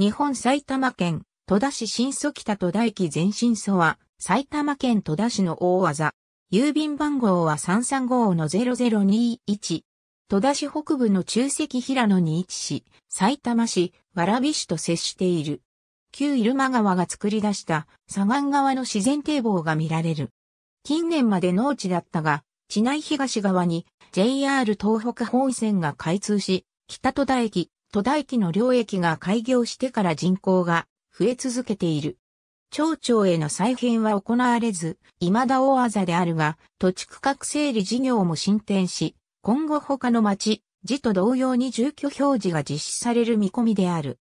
日本埼玉県戸田市新祖北戸田駅前新祖は埼玉県戸田市の大技。郵便番号は335の0021。戸田市北部の中石平野に位置し、埼玉市、蕨市と接している。旧入間川が作り出した左岸側の自然堤防が見られる。近年まで農地だったが、地内東側に JR 東北本線が開通し、北戸田駅、戸田駅の両駅が開業してから人口が増え続けている。町長への再編は行われず、未だ大技であるが、土地区画整理事業も進展し、今後他の町、市と同様に住居表示が実施される見込みである。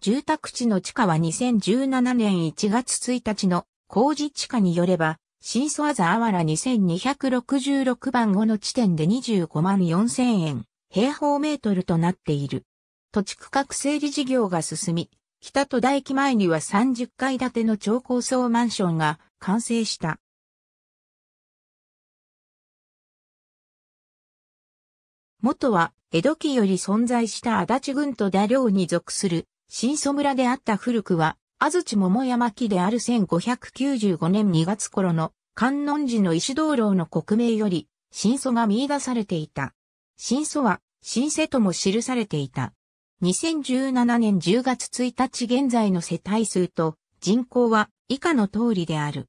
住宅地の地価は2017年1月1日の工事地価によれば、新素技あわら2266番後の地点で25万4000円、平方メートルとなっている。土地区画整理事業が進み、北戸田駅前には30階建ての超高層マンションが完成した。元は江戸期より存在した足立郡と田領に属する新祖村であった古くは安土桃山期である1595年2月頃の観音寺の石灯籠の国名より新祖が見出されていた。新祖は新世とも記されていた。2017年10月1日現在の世帯数と人口は以下の通りである。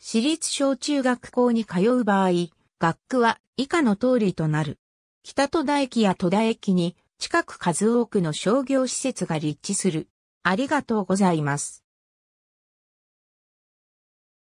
私立小中学校に通う場合、学区は以下の通りとなる。北戸田駅や戸田駅に近く数多くの商業施設が立地する。ありがとうございます。